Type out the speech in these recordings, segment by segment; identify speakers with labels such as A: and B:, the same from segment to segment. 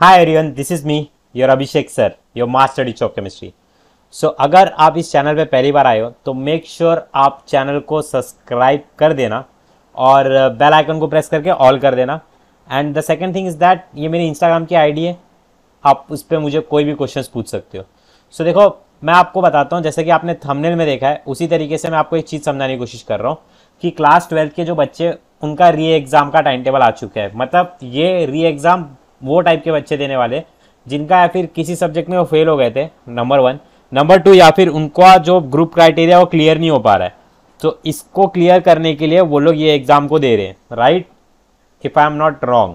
A: hi everyone this is me your Abhishek sir your master teach of chemistry so अगर आप इस channel पे पहली बार आए हो तो मेक श्योर sure आप चैनल को सब्सक्राइब कर देना और बेल uh, आइकन को प्रेस करके ऑल कर देना and the second thing is that ये मेरी इंस्टाग्राम की आईडी है आप उस पर मुझे कोई भी क्वेश्चन पूछ सकते हो सो so, देखो मैं आपको बताता हूँ जैसे कि आपने थंबनेल में देखा है उसी तरीके से मैं आपको एक चीज़ समझाने की कोशिश कर रहा हूँ कि क्लास ट्वेल्थ के जो बच्चे उनका री एग्ज़ाम का टाइम टेबल आ चुका है मतलब ये री एग्ज़ाम वो टाइप के बच्चे देने वाले जिनका या फिर किसी सब्जेक्ट में वो फेल हो गए थे नंबर वन नंबर टू या फिर उनका जो ग्रुप क्राइटेरिया वो क्लियर नहीं हो पा रहा है तो इसको क्लियर करने के लिए वो लोग ये एग्ज़ाम को दे रहे हैं right if I am not wrong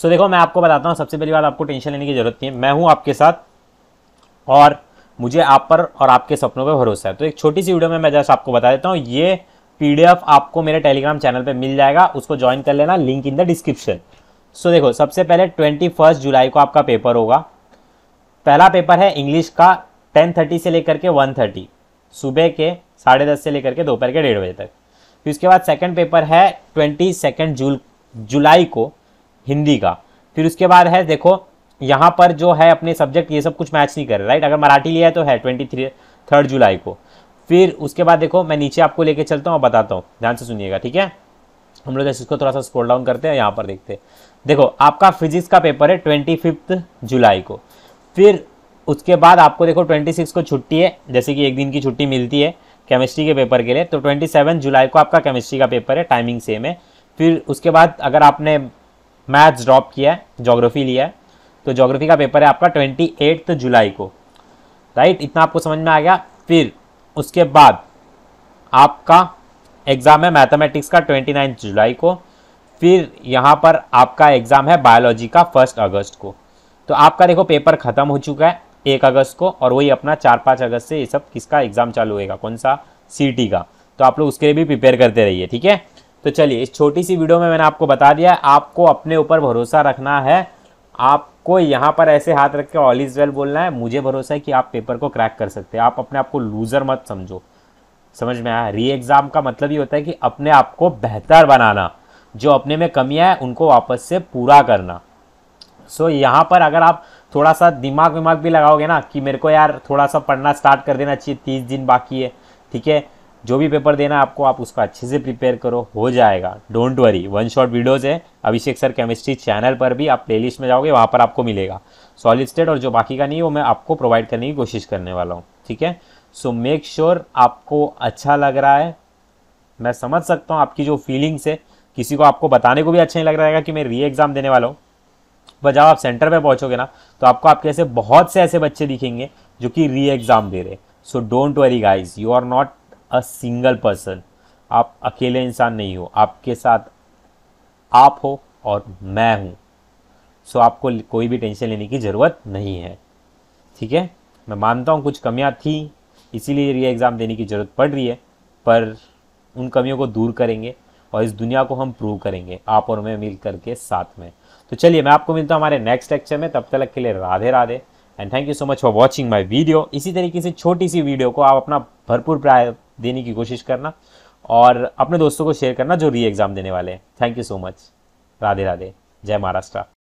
A: so देखो मैं आपको बताता हूँ सबसे पहली बात आपको टेंशन लेने की ज़रूरत नहीं है मैं हूँ आपके साथ और मुझे आप पर और आपके सपनों पर भरोसा है तो एक छोटी सी वीडियो में मैं जैसा आपको बता देता हूँ ये पीडीएफ आपको मेरे टेलीग्राम चैनल पे मिल जाएगा उसको ज्वाइन कर लेना link in the description so देखो सबसे पहले ट्वेंटी फर्स्ट जुलाई को आपका पेपर होगा पहला पेपर है इंग्लिश का टेन थर्टी से लेकर के वन थर्टी सुबह के साढ़े दस से लेकर के दोपहर के डेढ़ बजे तक फिर उसके बाद सेकंड पेपर है ट्वेंटी सेकेंड जूल जुलाई को हिंदी का फिर उसके बाद है देखो यहाँ पर जो है अपने सब्जेक्ट ये सब कुछ मैच नहीं कर रहे राइट अगर मराठी लिया है तो है ट्वेंटी थ्री थर्ड जुलाई को फिर उसके बाद देखो मैं नीचे आपको लेके चलता हूँ और बताता हूँ ध्यान से सुनिएगा ठीक है हम लोग जैसे इसको थोड़ा सा स्क्रोल डाउन करते हैं यहाँ पर देखते हैं देखो आपका फिजिक्स का पेपर है ट्वेंटी फिफ्थ जुलाई को फिर उसके बाद आपको देखो ट्वेंटी सिक्स को छुट्टी है जैसे कि एक दिन की छुट्टी मिलती है केमिस्ट्री के पेपर के लिए तो ट्वेंटी सेवन जुलाई को आपका केमिस्ट्री का पेपर है टाइमिंग सेम है फिर उसके बाद अगर आपने मैथ्स ड्रॉप किया है जोग्राफ़ी लिया है तो जोग्राफ़ी का पेपर है आपका ट्वेंटी एट्थ जुलाई को राइट इतना आपको समझ में आ गया फिर उसके बाद आपका एग्ज़ाम है मैथमेटिक्स का ट्वेंटी नाइन्थ जुलाई को फिर यहाँ पर आपका एग्ज़ाम है बायोलॉजी का फर्स्ट अगस्त को तो आपका देखो पेपर ख़त्म हो चुका है एक अगस्त को और वही अपना चार पाँच अगस्त से ये सब किसका एग्ज़ाम चालू होएगा कौन सा सी का तो आप लोग उसके लिए भी प्रिपेयर करते रहिए ठीक है तो चलिए इस छोटी सी वीडियो में मैंने आपको बता दिया आपको अपने ऊपर भरोसा रखना है आपको यहाँ पर ऐसे हाथ रख के ऑल इज़ वेल बोलना है मुझे भरोसा है कि आप पेपर को क्रैक कर सकते हैं आप अपने आप को लूज़र मत समझो समझ में आया री एग्ज़ाम का मतलब ये होता है कि अपने आप को बेहतर बनाना जो अपने में कमियाँ हैं उनको वापस से पूरा करना सो so, यहाँ पर अगर आप थोड़ा सा दिमाग विमाग भी लगाओगे ना कि मेरे को यार थोड़ा सा पढ़ना स्टार्ट कर देना चाहिए तीस दिन बाकी है ठीक है जो भी पेपर देना है आपको आप उसका अच्छे से प्रिपेयर करो हो जाएगा don't worry one shot videos है अभिषेक सर केमिस्ट्री चैनल पर भी आप प्लेलिस्ट में जाओगे वहाँ पर आपको मिलेगा सॉलिड स्टेट और जो बाकी का नहीं वो मैं आपको प्रोवाइड करने की कोशिश करने वाला हूँ ठीक है सो मेक श्योर आपको अच्छा लग रहा है मैं समझ सकता हूँ आपकी जो फीलिंग्स है किसी को आपको बताने को भी अच्छा नहीं लग रहा है कि मैं री एग्ज़ाम देने वाला हूँ पर जब आप सेंटर पर पहुँचोगे ना तो आपको आपके ऐसे बहुत से ऐसे बच्चे दिखेंगे जो कि री एग्ज़ाम दे रहे so don't worry guys you are not a single person आप अकेले इंसान नहीं हो आपके साथ आप हो और मैं हूँ सो so, आपको कोई भी टेंशन लेने की ज़रूरत नहीं है ठीक है मैं मानता हूँ कुछ कमियाँ थी इसीलिए री एग्ज़ाम देने की ज़रूरत पड़ रही है पर उन कमियों को दूर करेंगे और इस दुनिया को हम प्रूव करेंगे आप और मैं मिल करके साथ में तो चलिए मैं आपको मिलता हूँ हमारे नेक्स्ट लेक्चर में तब तक के लिए Radhe Radhe and thank you so much for watching my video इसी तरीके से छोटी सी वीडियो को आप अपना भरपूर प्राय देने की कोशिश करना और अपने दोस्तों को शेयर करना जो री एग्ज़ाम देने वाले हैं thank you so much Radhe Radhe Jai Maharashtra